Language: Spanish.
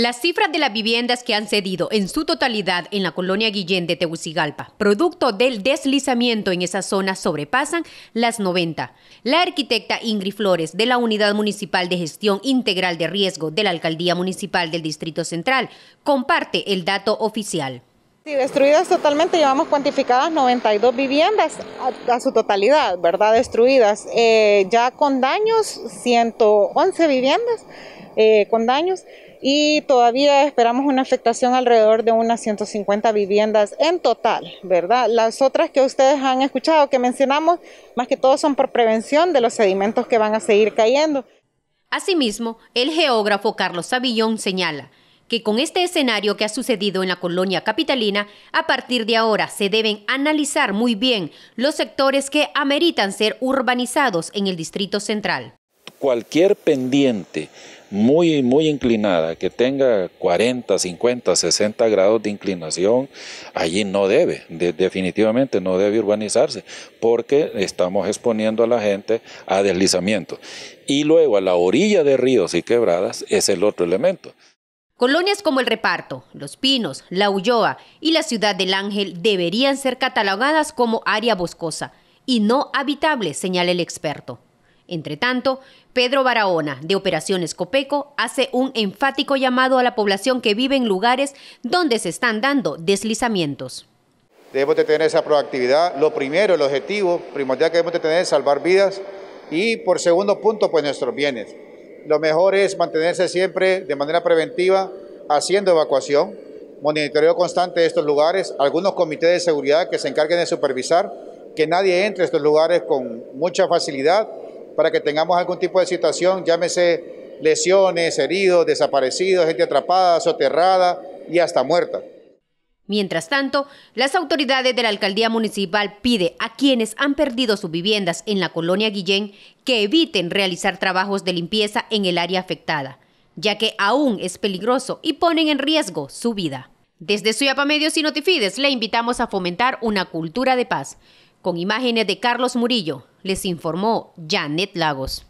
Las cifras de las viviendas que han cedido en su totalidad en la colonia Guillén de Tegucigalpa, producto del deslizamiento en esa zona, sobrepasan las 90. La arquitecta Ingrid Flores, de la Unidad Municipal de Gestión Integral de Riesgo de la Alcaldía Municipal del Distrito Central, comparte el dato oficial destruidas totalmente, llevamos cuantificadas 92 viviendas a, su totalidad, ¿verdad? Destruidas. Eh, ya con daños, 111 viviendas eh, con daños y todavía esperamos una afectación alrededor de unas 150 viviendas en total, ¿verdad? Las otras que ustedes han escuchado, que mencionamos, más que todo son por prevención de los sedimentos que van a seguir cayendo. Asimismo, el geógrafo Carlos Savillón señala que con este escenario que ha sucedido en la colonia capitalina, a partir de ahora se deben analizar muy bien los sectores que ameritan ser urbanizados en el Distrito Central. Cualquier pendiente muy, muy inclinada, que tenga 40, 50, 60 grados de inclinación, allí no debe, definitivamente no debe urbanizarse, porque estamos exponiendo a la gente a deslizamiento. Y luego a la orilla de ríos y quebradas es el otro elemento. Colonias como El Reparto, Los Pinos, La Ulloa y la Ciudad del Ángel deberían ser catalogadas como área boscosa y no habitable, señala el experto. Entre tanto, Pedro Barahona, de Operaciones Copeco, hace un enfático llamado a la población que vive en lugares donde se están dando deslizamientos. Debemos de tener esa proactividad. Lo primero, el objetivo primordial que debemos de tener es salvar vidas y por segundo punto, pues nuestros bienes. Lo mejor es mantenerse siempre de manera preventiva haciendo evacuación, monitoreo constante de estos lugares, algunos comités de seguridad que se encarguen de supervisar que nadie entre a estos lugares con mucha facilidad para que tengamos algún tipo de situación, llámese lesiones, heridos, desaparecidos, gente atrapada, soterrada y hasta muerta. Mientras tanto, las autoridades de la alcaldía municipal piden a quienes han perdido sus viviendas en la colonia Guillén que eviten realizar trabajos de limpieza en el área afectada, ya que aún es peligroso y ponen en riesgo su vida. Desde Suyapa Medios y Notifides le invitamos a fomentar una cultura de paz. Con imágenes de Carlos Murillo, les informó Janet Lagos.